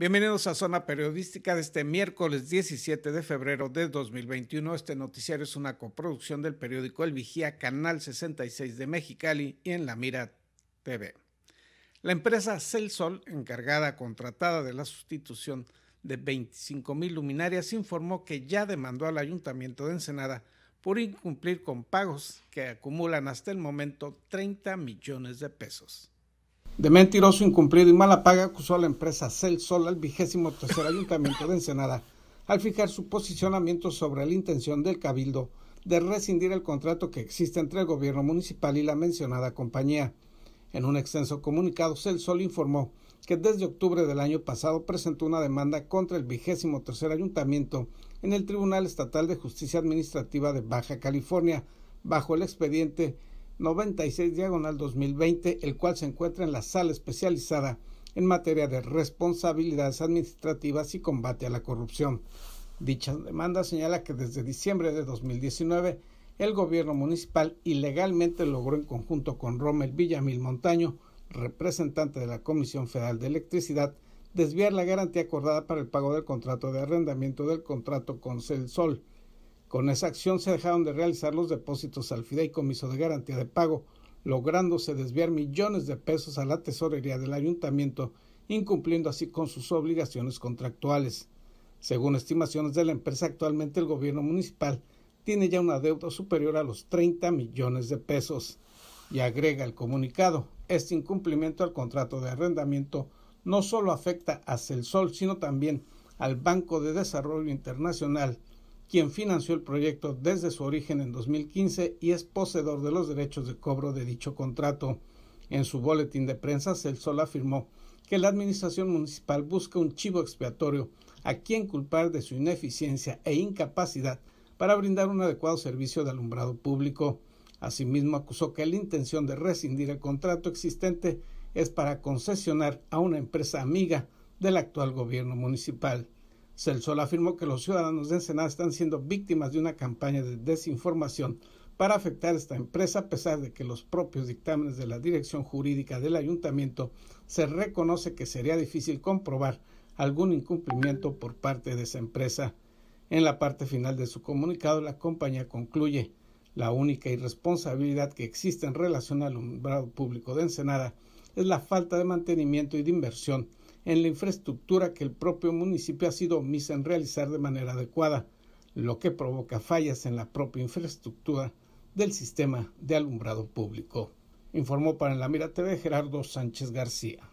Bienvenidos a Zona Periodística de este miércoles 17 de febrero de 2021. Este noticiario es una coproducción del periódico El Vigía, Canal 66 de Mexicali y en La Mira TV. La empresa Celsol, encargada contratada de la sustitución de 25 mil luminarias, informó que ya demandó al Ayuntamiento de Ensenada por incumplir con pagos que acumulan hasta el momento 30 millones de pesos. De mentiroso, incumplido y mala paga acusó a la empresa Cel Sol al vigésimo tercer ayuntamiento de Ensenada al fijar su posicionamiento sobre la intención del cabildo de rescindir el contrato que existe entre el gobierno municipal y la mencionada compañía. En un extenso comunicado, Cel Sol informó que desde octubre del año pasado presentó una demanda contra el vigésimo tercer ayuntamiento en el Tribunal Estatal de Justicia Administrativa de Baja California bajo el expediente 96 diagonal 2020, el cual se encuentra en la sala especializada en materia de responsabilidades administrativas y combate a la corrupción. Dicha demanda señala que desde diciembre de 2019 el gobierno municipal ilegalmente logró en conjunto con Rommel Villamil Montaño, representante de la Comisión Federal de Electricidad, desviar la garantía acordada para el pago del contrato de arrendamiento del contrato con CelSol, con esa acción se dejaron de realizar los depósitos al Fideicomiso de Garantía de Pago, lográndose desviar millones de pesos a la tesorería del ayuntamiento, incumpliendo así con sus obligaciones contractuales. Según estimaciones de la empresa, actualmente el gobierno municipal tiene ya una deuda superior a los 30 millones de pesos. Y agrega el comunicado, este incumplimiento al contrato de arrendamiento no solo afecta a Celsol, sino también al Banco de Desarrollo Internacional, quien financió el proyecto desde su origen en 2015 y es poseedor de los derechos de cobro de dicho contrato. En su boletín de prensa, Sol afirmó que la administración municipal busca un chivo expiatorio a quien culpar de su ineficiencia e incapacidad para brindar un adecuado servicio de alumbrado público. Asimismo, acusó que la intención de rescindir el contrato existente es para concesionar a una empresa amiga del actual gobierno municipal. Celsol afirmó que los ciudadanos de Ensenada están siendo víctimas de una campaña de desinformación para afectar esta empresa, a pesar de que los propios dictámenes de la dirección jurídica del ayuntamiento se reconoce que sería difícil comprobar algún incumplimiento por parte de esa empresa. En la parte final de su comunicado, la compañía concluye la única irresponsabilidad que existe en relación al alumbrado público de Ensenada es la falta de mantenimiento y de inversión en la infraestructura que el propio municipio ha sido omiso en realizar de manera adecuada, lo que provoca fallas en la propia infraestructura del sistema de alumbrado público. Informó para la Mira TV Gerardo Sánchez García.